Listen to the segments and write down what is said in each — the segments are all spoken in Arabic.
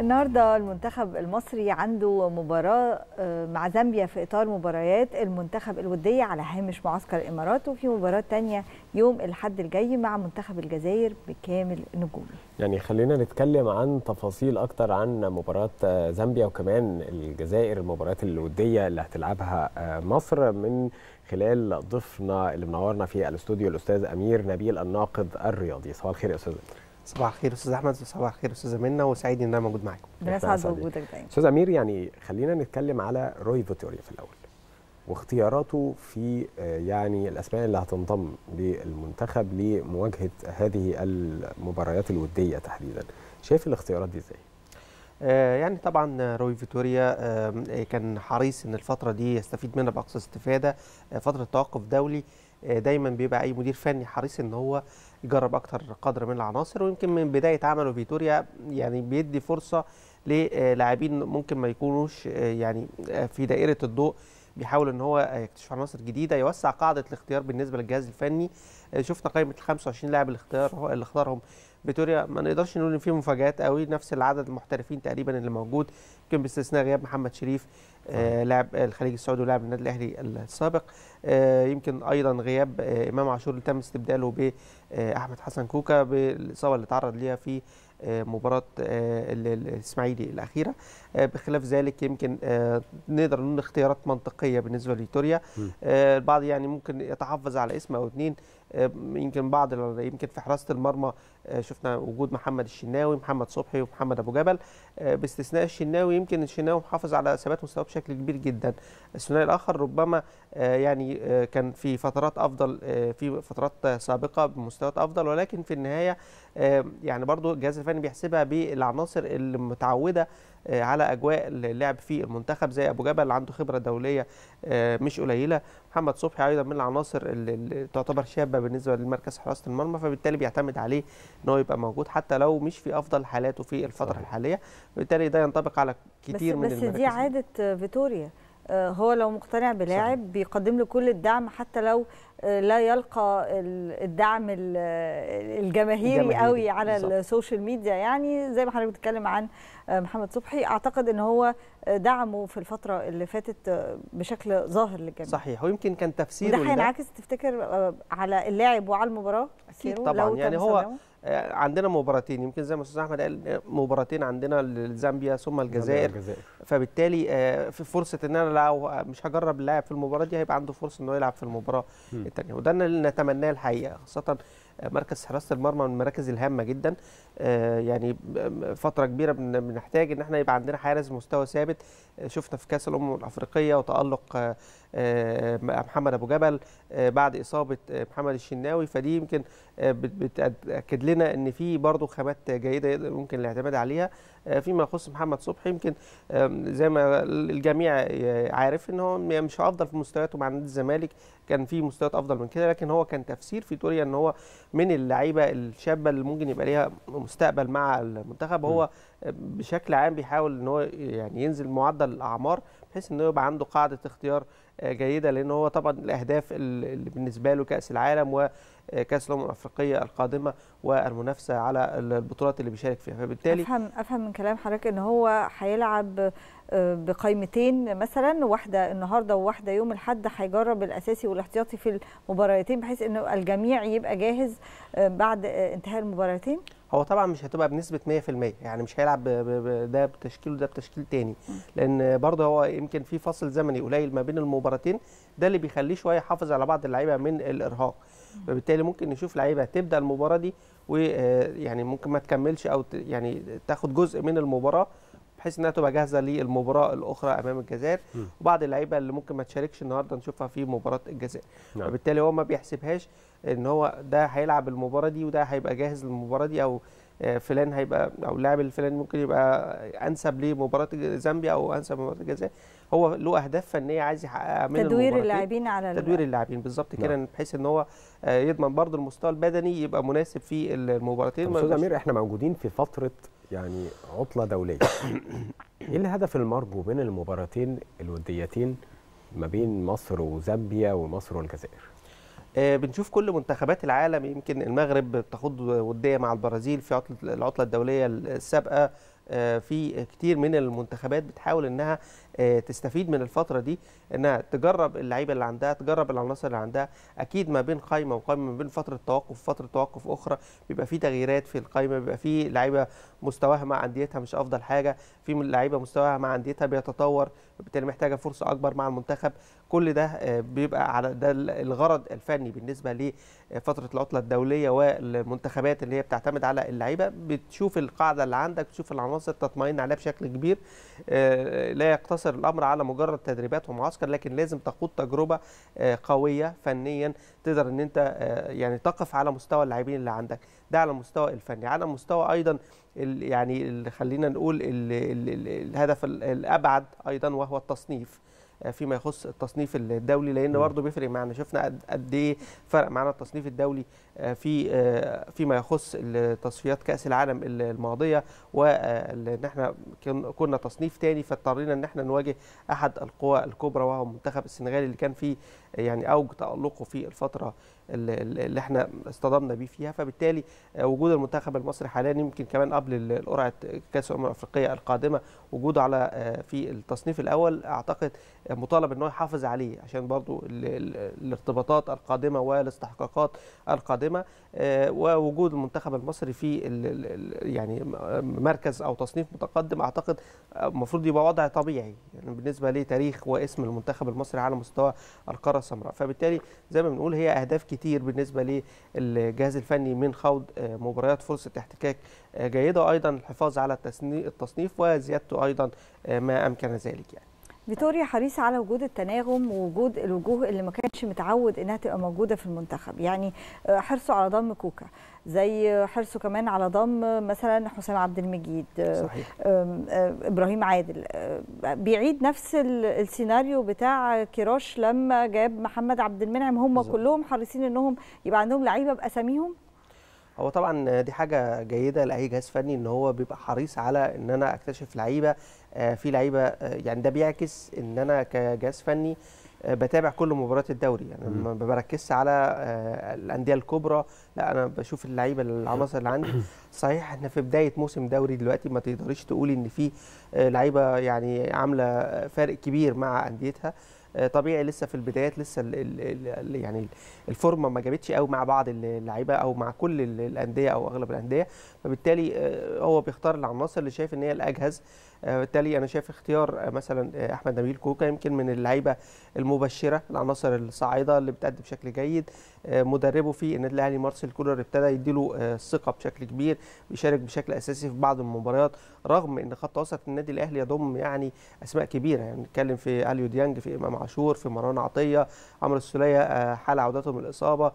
النهارده المنتخب المصري عنده مباراه آه، مع زامبيا في اطار مباريات المنتخب الوديه على هامش معسكر الامارات وفي مباراه تانية يوم الاحد الجاي مع منتخب الجزائر بكامل نجومه. يعني خلينا نتكلم عن تفاصيل اكتر عن مباراه آه، زامبيا وكمان الجزائر المباريات الوديه اللي هتلعبها آه، مصر من خلال ضيفنا اللي منورنا في الاستوديو الاستاذ امير نبيل الناقد الرياضي. صباح الخير يا استاذ امير. صباح الخير استاذ احمد وصباح الخير استاذه منى وسعيد ان انا موجود معاكم بنسعد بوجودك دايما استاذ امير يعني خلينا نتكلم على روي فيتوريا في الاول واختياراته في آه، يعني الاسماء اللي هتنضم للمنتخب لمواجهه هذه المباريات الوديه تحديدا شايف الاختيارات دي ازاي آه، يعني طبعا روي فيتوريا كان حريص ان الفتره دي يستفيد منها باقصى استفاده آه، فتره توقف دولي آه، دايما بيبقى اي مدير فني حريص ان هو يجرب اكتر قدر من العناصر ويمكن من بدايه عمله فيتوريا يعني بيدي فرصه للاعبين ممكن ما يكونوش آه، يعني آه، في دائره الضوء بيحاول ان هو يكتشف عناصر جديده يوسع قاعده الاختيار بالنسبه للجهاز الفني شفنا قائمه ال 25 لاعب الاختيار اللي اختارهم فيتوريا ما نقدرش نقول ان في مفاجات قوي نفس العدد المحترفين تقريبا اللي موجود يمكن باستثناء غياب محمد شريف آه لاعب الخليج السعودي ولاعب النادي الاهلي السابق آه يمكن ايضا غياب آه امام عاشور اللي تم استبداله باحمد آه، حسن كوكا بالاصابه اللي تعرض ليها في آه، مباراه آه، الاسماعيلي الاخيره آه، بخلاف ذلك يمكن آه، نقدر نقول اختيارات منطقيه بالنسبه لتوريا آه، البعض يعني ممكن يتحفظ على اسم او اثنين يمكن بعض يمكن في حراسه المرمى شفنا وجود محمد الشناوي محمد صبحي ومحمد ابو جبل باستثناء الشناوي يمكن الشناوي محافظ على ثبات مستواه بشكل كبير جدا الثنائي الاخر ربما يعني كان في فترات افضل في فترات سابقه بمستويات افضل ولكن في النهايه يعني برضو الجهاز الفني بيحسبها بالعناصر اللي متعوده آه، على اجواء اللعب في المنتخب زي ابو جبل اللي عنده خبره دوليه آه، مش قليله محمد صبحي ايضا من العناصر اللي تعتبر شابه بالنسبه لمركز حراسه المرمى فبالتالي بيعتمد عليه ان هو يبقى موجود حتى لو مش في افضل حالاته في الفتره صحيح. الحاليه بالتالي ده ينطبق على كتير بس من بس المراكز دي عاده فيتوريا آه، هو لو مقتنع بلاعب بيقدم له كل الدعم حتى لو لا يلقى الدعم الجماهيري قوي على السوشيال ميديا يعني زي ما حضرتك بتتكلم عن آه، محمد صبحي اعتقد ان هو آه، دعمه في الفتره اللي فاتت آه، بشكل ظاهر للجميع صحيح ويمكن كان تفسيره ده هينعكس تفتكر على اللاعب وعلى المباراه اكيد طبعا يعني هو عندنا مباراتين يمكن زي ما استاذ احمد قال مباراتين عندنا لزامبيا ثم الجزائر فبالتالي في فرصه ان انا لو مش هجرب اللاعب في المباراه دي هيبقى عنده فرصه انه يلعب في المباراه الثانيه وده اللي نتمناه الحقيقه خاصه مركز حراسه المرمى من المراكز الهامه جدا آه، يعني فتره كبيره بنحتاج ان احنا يبقى عندنا حارس مستوى ثابت شفنا في كاس الامم الافريقيه وتالق آه، آه، محمد ابو جبل آه، بعد اصابه محمد الشناوي فدي يمكن بتاكد لنا ان في برضه خامات جيده ممكن الاعتماد عليها فيما يخص محمد صبحي يمكن زي ما الجميع عارف ان هو مش افضل في مستوياته مع نادي الزمالك كان في مستويات افضل من كده لكن هو كان تفسير في توريا ان هو من اللعيبه الشابه اللي ممكن يبقى ليها مستقبل مع المنتخب هو بشكل عام بيحاول ان هو يعني ينزل معدل الاعمار بحيث ان هو يبقى عنده قاعده اختيار آه، جيده لان هو طبعا الاهداف اللي بالنسبه له كاس العالم كاس الامم الافريقيه القادمه والمنافسه على البطولات اللي بيشارك فيها فبالتالي افهم افهم من كلام حضرتك ان هو هيلعب آه، بقائمتين مثلا واحده النهارده وواحده يوم الاحد هيجرب الاساسي والاحتياطي في المباراتين بحيث ان الجميع يبقى جاهز آه، بعد آه، انتهاء المباراتين هو طبعا مش هتبقى بنسبه 100% يعني مش هيلعب ده بتشكيل وده بتشكيل تاني لان برضه هو يمكن في فاصل زمني قليل ما بين المباراتين ده اللي بيخليه شويه يحافظ على بعض اللعيبه من الارهاق فبالتالي ممكن نشوف لعيبه تبدا المباراه دي ويعني آه، ممكن ما تكملش او يعني تاخد جزء من المباراه بحيث انها تبقى جاهزه للمباراه الاخرى امام الجزائر وبعض اللعيبه اللي ممكن ما تشاركش النهارده نشوفها في مباراه الجزائر نعم. فبالتالي هو ما بيحسبهاش ان هو ده هيلعب المباراه دي وده هيبقى جاهز للمباراه دي او آه، فلان هيبقى او اللاعب الفلاني ممكن يبقى انسب لمباراه زامبيا او انسب لمباراه الجزائر هو له اهداف فنيه عايز يحققها من تدوير إيه؟ اللاعبين على تدوير اللاعبين بالظبط كده نعم. بحيث ان هو آه، يضمن برضه المستوى البدني يبقى مناسب في المباراتين استاذ امير احنا موجودين في فتره يعني عطله دوليه ايه الهدف المرجو من المباراتين الوديتين ما بين مصر وزامبيا ومصر والجزائر آه، بنشوف كل منتخبات العالم يمكن المغرب بتخوض وديه مع البرازيل في عطله العطله الدوليه السابقه آه، في كتير من المنتخبات بتحاول انها آه، تستفيد من الفتره دي انها تجرب اللعيبه اللي عندها تجرب العناصر اللي عندها اكيد ما بين قايمه وقايمه ما بين فتره توقف وفتره توقف اخرى بيبقى في تغييرات في القايمه بيبقى في لعيبه مستواها مع انديتها مش افضل حاجه في لعيبه مستواها مع انديتها بيتطور وبالتالي محتاجه فرصه اكبر مع المنتخب كل ده آه، بيبقى على ده الغرض الفني بالنسبه لفتره آه، العطله الدوليه والمنتخبات اللي هي بتعتمد على اللعيبه بتشوف القاعده اللي عندك بتشوف العناصر تطمئن عليها بشكل كبير آه، لا يقتصر الامر على مجرد تدريبات ومعسكر لكن لازم تخوض تجربه قويه فنيا تقدر ان انت يعني تقف على مستوى اللاعبين اللي عندك ده على المستوى الفني على مستوى ايضا يعني خلينا نقول الهدف الابعد ايضا وهو التصنيف آه، فيما يخص التصنيف الدولي لان برضه بيفرق معانا شفنا قد ايه فرق معانا التصنيف الدولي آه، في آه، فيما يخص تصفيات كاس العالم الماضيه وان احنا كنا تصنيف ثاني فاضطرينا ان احنا نواجه احد القوى الكبرى وهو المنتخب السنغالي اللي كان فيه يعني اوج تالقه في الفتره اللي احنا اصطدمنا بيه فيها فبالتالي وجود المنتخب المصري حاليا يمكن كمان قبل قرعه كاس الامم الافريقيه القادمه وجوده على في التصنيف الاول اعتقد مطالب ان هو يحافظ عليه عشان برضو الارتباطات القادمه والاستحقاقات القادمه آه، ووجود المنتخب المصري في يعني مركز او تصنيف متقدم اعتقد آه، المفروض يبقى وضع طبيعي يعني بالنسبه لتاريخ واسم المنتخب المصري على مستوى القاره السمراء فبالتالي زي ما بنقول هي اهداف كتير بالنسبه للجهاز الفني من خوض آه، مباريات فرصه احتكاك جيده ايضا الحفاظ على التصنيف وزيادته ايضا ما امكن ذلك يعني فيتوريا حريصه على وجود التناغم ووجود الوجوه اللي ما كانش متعود انها تبقى موجوده في المنتخب يعني آه، حرصه على ضم كوكا زي حرصه كمان على ضم مثلا حسام عبد المجيد آه، صحيح. آه، ابراهيم عادل بيعيد نفس السيناريو بتاع كيروش لما جاب محمد عبد المنعم هم بالزبط. كلهم حريصين انهم يبقى عندهم لعيبه باساميهم هو طبعا دي حاجه جيده لاي جهاز فني ان هو بيبقى حريص على ان انا اكتشف لعيبه آه، في لعيبه آه، يعني ده بيعكس ان انا كجهاز فني آه، بتابع كل مباريات الدوري يعني ما بركزش على الانديه الكبرى لا انا بشوف اللعيبه العناصر اللي عندي صحيح احنا في بدايه موسم دوري دلوقتي ما تقدريش تقولي ان في لعيبه يعني عامله فارق كبير مع انديتها طبيعي لسه في البدايات لسه الـ الـ يعني الفورمه ما جابتش قوي مع بعض اللعيبه او مع كل الانديه او اغلب الانديه فبالتالي هو بيختار العناصر اللي شايف ان هي الاجهز آه، بالتالي انا شايف اختيار آه، مثلا آه، احمد نبيل كوكا يمكن من اللعيبه المبشره العناصر الصاعده اللي بتأدي بشكل جيد مدربه في النادي الاهلي مارسيل كولر ابتدى يديله الثقه بشكل كبير بيشارك بشكل اساسي في بعض المباريات رغم ان خط وسط النادي الاهلي يضم يعني اسماء كبيره يعني نتكلم في اليو ديانج في امام عاشور في مروان عطيه عمرو السوليه حال عودته من الاصابه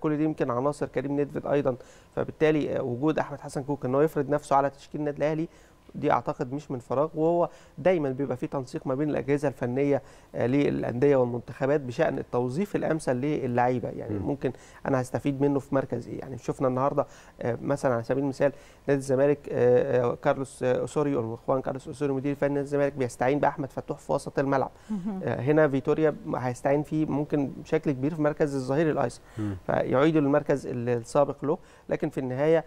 كل دي يمكن عناصر كريم نيدفيد ايضا فبالتالي وجود احمد حسن كوكا ان هو يفرض نفسه على تشكيل النادي الاهلي دي اعتقد مش من فراغ وهو دايما بيبقى في تنسيق ما بين الاجهزه الفنيه آه، للانديه والمنتخبات بشان التوظيف الامثل للعيبه يعني م. ممكن انا هستفيد منه في مركز ايه يعني شفنا النهارده آه، مثلا على سبيل المثال نادي الزمالك آه، كارلوس اوسوريو الاخوان كارلوس اوسوري مدير فني نادي الزمالك بيستعين باحمد فتوح في وسط الملعب هنا فيتوريا هيستعين فيه ممكن بشكل كبير في مركز الظهير الايسر فيعيد للمركز السابق له لكن في النهايه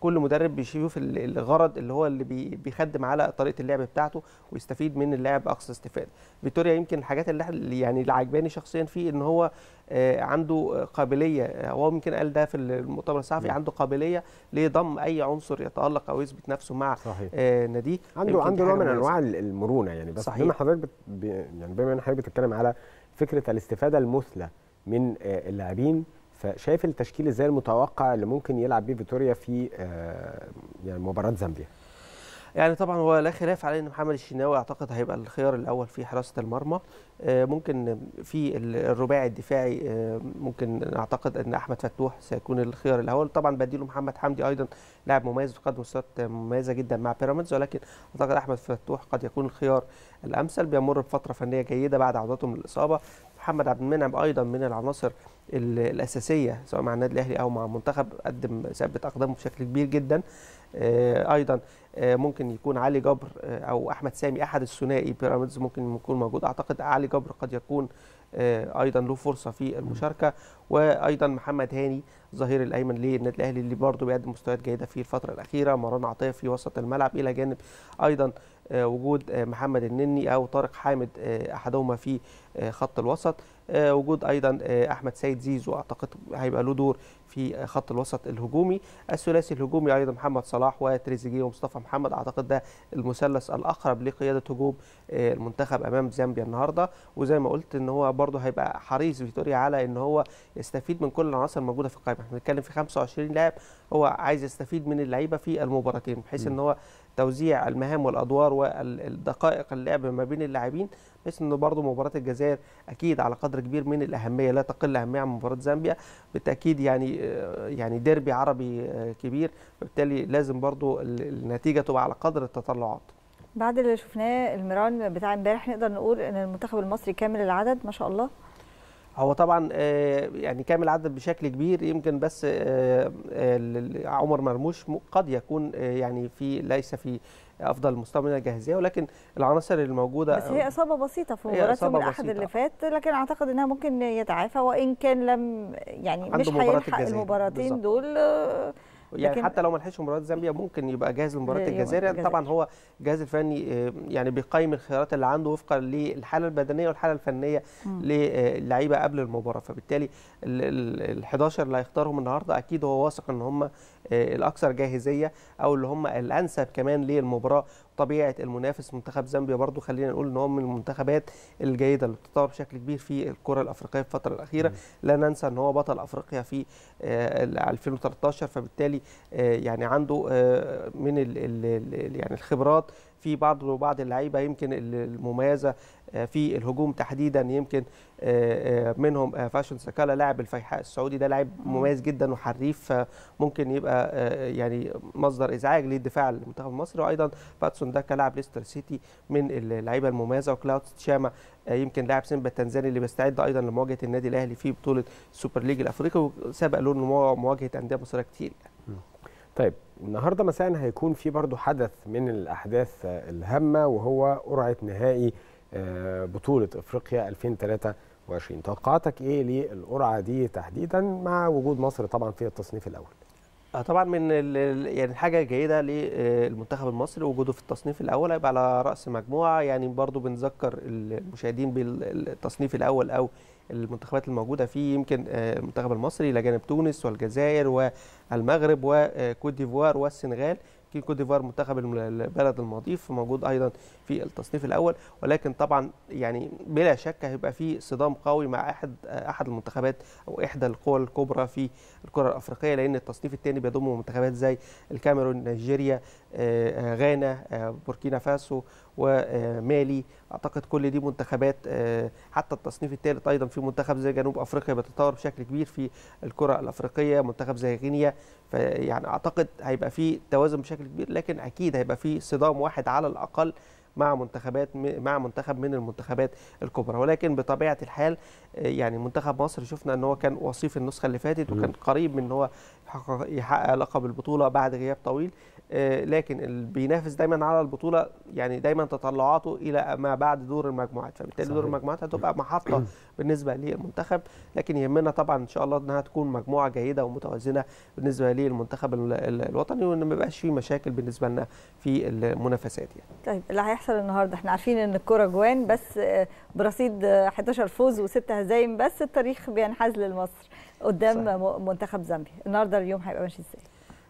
كل مدرب بيشوف الغرض اللي هو اللي بيخدم على طريقه اللعب بتاعته ويستفيد من اللعب اقصى استفاده فيتوريا يمكن الحاجات اللي يعني اللي عجباني شخصيا فيه ان هو آه، عنده قابليه هو يمكن قال ده في المؤتمر الصحفي عنده قابليه لضم اي عنصر يتالق او يثبت نفسه مع آه، ناديه عنده عنده نوع من انواع المرونه يعني بس صحيح. بما حضرتك بت... يعني بما ان حضرتك بتتكلم على فكره الاستفاده المثلى من آه، اللاعبين فشايف التشكيل ازاي المتوقع اللي ممكن يلعب بيه فيتوريا في آه، يعني مباراه زامبيا يعني طبعا هو لا خلاف على ان محمد الشناوي اعتقد هيبقى الخيار الاول في حراسه المرمى آه، ممكن في الرباعي الدفاعي آه، ممكن اعتقد ان احمد فتوح سيكون الخيار الاول طبعا بديله محمد حمدي ايضا لاعب مميز قدم مستويات مميزه جدا مع بيراميدز ولكن اعتقد احمد فتوح قد يكون الخيار الامثل بيمر بفتره فنيه جيده بعد عودته من الاصابه محمد عبد المنعم ايضا من العناصر الاساسيه سواء مع النادي الاهلي او مع المنتخب قدم ثبت اقدامه بشكل كبير جدا آه، ايضا آه، ممكن يكون علي جبر آه، او احمد سامي احد الثنائي بيراميدز ممكن يكون موجود اعتقد علي جبر قد يكون آه، ايضا له فرصه في المشاركه وايضا محمد هاني ظهير الايمن للنادي الاهلي اللي برضه بيقدم مستويات جيده في الفتره الاخيره مروان عطيه في وسط الملعب الى جانب ايضا وجود محمد النني او طارق حامد احدهما في خط الوسط آه، وجود ايضا آه، احمد سيد زيزو اعتقد هيبقى له دور في خط الوسط الهجومي الثلاثي الهجومي ايضا محمد صلاح وتريزيجيه ومصطفى محمد اعتقد ده المثلث الاقرب لقياده هجوم آه، المنتخب امام زامبيا النهارده وزي ما قلت ان هو برده هيبقى حريص فيتوريا على ان هو يستفيد من كل العناصر الموجوده في القائمه احنا بنتكلم في 25 لاعب هو عايز يستفيد من اللعيبه في المباراتين بحيث ان هو توزيع المهام والادوار والدقائق اللعب ما بين اللاعبين بحيث ان برضه مباراه الجزائر اكيد على قدر كبير من الاهميه لا تقل اهميه عن مباراه زامبيا بالتاكيد يعني آه، يعني ديربي عربي آه، كبير وبالتالي لازم برضه النتيجه تبقى على قدر التطلعات بعد اللي شفناه الميران بتاع امبارح نقدر نقول ان المنتخب المصري كامل العدد ما شاء الله هو طبعا آه، يعني كامل عدد بشكل كبير يمكن بس آه، آه، عمر مرموش قد يكون يعني في ليس في افضل مستوى من الجاهزيه ولكن العناصر الموجوده بس هي اصابه بسيطه في مباراه من الاحد اللي فات لكن اعتقد انها ممكن يتعافى وان كان لم يعني مش هيلحق المباراتين بالزبط. دول يعني حتى لو ما لحقش مباراه زامبيا ممكن يبقى جاهز لمباراه أيوة، الجزائر يعني طبعا هو الجهاز الفني آه، يعني بيقيم الخيارات اللي عنده وفقا للحاله البدنيه والحاله الفنيه للعيبه قبل المباراه فبالتالي ال 11 اللي هيختارهم النهارده اكيد هو واثق ان هم آه، الاكثر جاهزيه او اللي هم الانسب كمان للمباراه طبيعه المنافس منتخب زامبيا برضو خلينا نقول ان هو من المنتخبات الجيده اللي بتتطور بشكل كبير في الكره الافريقيه في الفتره الاخيره لا ننسى ان هو بطل افريقيا في 2013 آه، فبالتالي آه، يعني عنده آه، من يعني الخبرات في بعض وبعض اللعيبه يمكن المميزه آه، في الهجوم تحديدا يمكن آه، آه، منهم فاشن سكالا لاعب الفيحاء السعودي ده لاعب مميز جدا وحريف ممكن يبقى يعني مصدر ازعاج للدفاع المنتخب المصري وايضا باتسون ده كلاعب ليستر سيتي من اللعيبه المميزه وكلاود تشاما يمكن لاعب سيمبا التنزاني اللي بيستعد ايضا لمواجهه النادي الاهلي في بطوله سوبر ليج الافريقي وسبق له مواجهه انديه مصريه كتير طيب النهارده مساء هيكون في برضه حدث من الاحداث الهامه وهو قرعه نهائي آه، بطوله افريقيا 2023 توقعاتك ايه للقرعه دي تحديدا مع وجود مصر طبعا في التصنيف الاول آه، طبعا من يعني الحاجه الجيده للمنتخب آه، المصري وجوده في التصنيف الاول هيبقى على راس مجموعه يعني برضو بنذكر المشاهدين بالتصنيف الاول او المنتخبات الموجوده فيه يمكن المنتخب المصري الى جانب تونس والجزائر والمغرب وكوت ديفوار والسنغال كيل كوت ديفوار منتخب البلد المضيف موجود ايضا في التصنيف الاول ولكن طبعا يعني بلا شك هيبقى في صدام قوي مع احد احد المنتخبات او احدى القوى الكبرى في الكره الافريقيه لان التصنيف الثاني بيضم منتخبات زي الكاميرون نيجيريا غانا آه، بوركينا فاسو ومالي اعتقد كل دي منتخبات آه، حتى التصنيف الثالث ايضا في منتخب زي جنوب افريقيا بتتطور بشكل كبير في الكره الافريقيه منتخب زي غينيا فيعني اعتقد هيبقى في توازن بشكل كبير لكن اكيد هيبقى في صدام واحد على الاقل مع منتخبات مع منتخب من المنتخبات الكبرى ولكن بطبيعه الحال آه، يعني منتخب مصر شفنا ان هو كان وصيف النسخه اللي فاتت وكان قريب من ان هو يحقق لقب البطوله بعد غياب طويل آه، لكن اللي بينافس دايما على البطوله يعني دايما تطلعاته الى ما بعد دور المجموعات فبالتالي دور المجموعات هتبقى محطه بالنسبه للمنتخب لكن يهمنا طبعا ان شاء الله انها تكون مجموعه جيده ومتوازنه بالنسبه للمنتخب الوطني وان ما يبقاش في مشاكل بالنسبه لنا في المنافسات يعني. طيب اللي هيحصل النهارده احنا عارفين ان الكوره جوان بس آه، برصيد 11 آه، فوز وست هزايم بس التاريخ بينحاز للمصر قدام صحيح. منتخب زامبيا النهارده اليوم هيبقى ماشي ازاي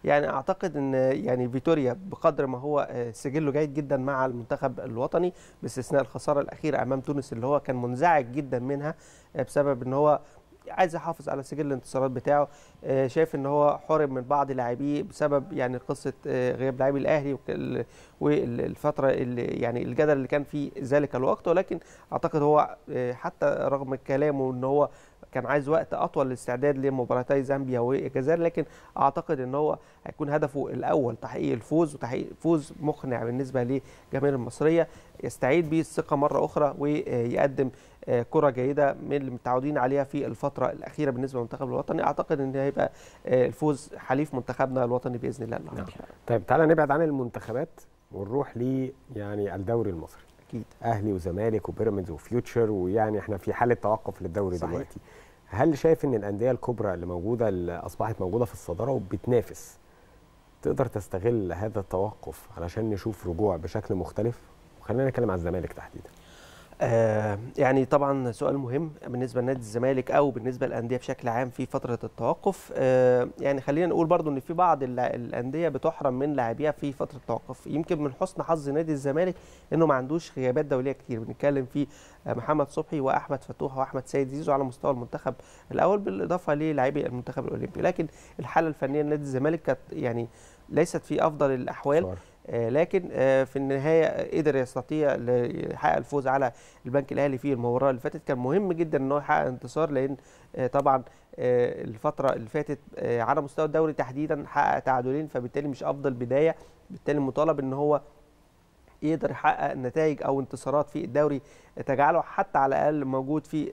يعني اعتقد ان يعني فيتوريا بقدر ما هو آه، سجله جيد جدا مع المنتخب الوطني باستثناء الخساره الاخيره امام تونس اللي هو كان منزعج جدا منها آه، بسبب ان هو عايز يحافظ على سجل الانتصارات بتاعه آه، شايف ان هو حرم من بعض لاعبيه بسبب يعني قصه غياب لاعبي الاهلي والفتره اللي يعني الجدل اللي كان في ذلك الوقت ولكن اعتقد هو حتى رغم كلامه ان هو كان عايز وقت اطول للاستعداد لمباراتي زامبيا والجزائر لكن اعتقد ان هو هيكون هدفه الاول تحقيق الفوز وتحقيق فوز مقنع بالنسبه للجماهير المصريه يستعيد بيه الثقه مره اخرى ويقدم آه، كره جيده من اللي متعودين عليها في الفتره الاخيره بالنسبه للمنتخب الوطني اعتقد ان هيبقى آه، الفوز حليف منتخبنا الوطني باذن الله نعم. طيب تعالى نبعد عن المنتخبات ونروح ل يعني الدوري المصري اكيد اهلي وزمالك وبيراميدز وفيوتشر ويعني احنا في حاله توقف للدوري صحيح. دلوقتي هل شايف ان الانديه الكبرى اللي موجوده اللي اصبحت موجوده في الصداره وبتنافس تقدر تستغل هذا التوقف علشان نشوف رجوع بشكل مختلف وخلينا نتكلم على الزمالك تحديدا آه يعني طبعا سؤال مهم بالنسبه لنادي الزمالك او بالنسبه للانديه بشكل عام في فتره التوقف آه يعني خلينا نقول برضو ان في بعض الانديه بتحرم من لاعبيها في فتره التوقف يمكن من حسن حظ نادي الزمالك انه ما عندوش غيابات دوليه كتير بنتكلم في محمد صبحي واحمد فتوح واحمد سيد زيزو على مستوى المنتخب الاول بالاضافه للاعبي المنتخب الاولمبي لكن الحاله الفنيه لنادي الزمالك كانت يعني ليست في افضل الاحوال صار. آه، لكن آه، في النهايه قدر يستطيع يحقق الفوز على البنك الاهلي في المباراه اللي فاتت كان مهم جدا ان هو يحقق انتصار لان آه، طبعا الفتره اللي فاتت على مستوى الدوري تحديدا حقق تعادلين فبالتالي مش افضل بدايه بالتالي مطالب ان هو يقدر يحقق نتائج او انتصارات في الدوري تجعله حتى على الاقل موجود في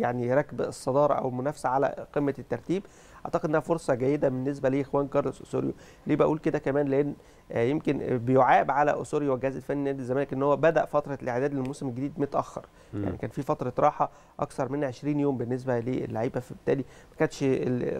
يعني ركب الصداره او المنافسه على قمه الترتيب اعتقد انها فرصه جيده بالنسبه لاخوان كارلوس اوسوريو ليه بقول كده كمان لان آه، يمكن بيعاب على اوسوريو والجهاز الفني نادي الزمالك ان هو بدا فتره الاعداد للموسم الجديد متاخر م. يعني كان في فتره راحه اكثر من 20 يوم بالنسبه للعيبه فبالتالي ما كانتش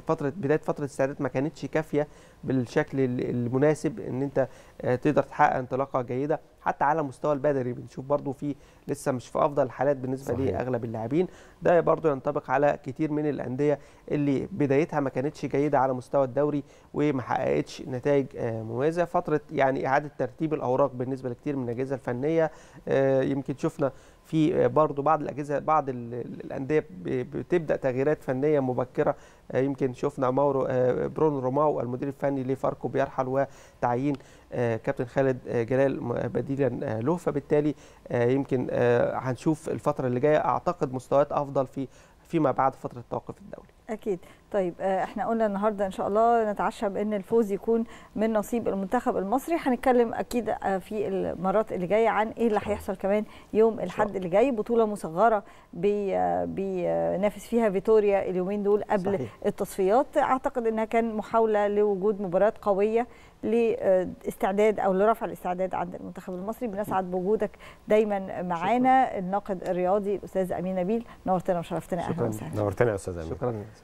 فتره بدايه فتره الاستعداد ما كانتش كافيه بالشكل المناسب ان انت آه، تقدر تحقق انطلاقه جيده حتى على مستوى البدري بنشوف برضو في لسه مش في افضل الحالات بالنسبه لاغلب اللاعبين ده برضو ينطبق على كتير من الانديه اللي بدايتها ما كانتش جيده على مستوى الدوري وما حققتش نتائج آه، مميزه فتره يعني اعاده ترتيب الاوراق بالنسبه لكتير من الاجهزه الفنيه آه، يمكن شفنا في آه، برضو بعض الاجهزه بعض الانديه بتبدا تغييرات فنيه مبكره آه، يمكن شفنا مورو آه، برونو روماو المدير الفني لفاركو بيرحل وتعيين كابتن خالد جلال بديلا له فبالتالي يمكن هنشوف الفتره اللي جايه اعتقد مستويات افضل في فيما بعد فتره التوقف الدولي اكيد طيب آه، احنا قلنا النهارده ان شاء الله نتعشى بان الفوز يكون من نصيب المنتخب المصري هنتكلم اكيد آه، في المرات اللي جايه عن ايه اللي هيحصل كمان يوم الحد اللي جاي بطوله مصغره آه، بينافس فيها فيتوريا اليومين دول قبل صحيح. التصفيات اعتقد انها كان محاوله لوجود مباراه قويه لاستعداد او لرفع الاستعداد عند المنتخب المصري بنسعد بوجودك دايما معانا الناقد الرياضي الاستاذ امين نبيل نورتنا وشرفتنا اهلا وسهلا نورتنا يا استاذ امين شكرا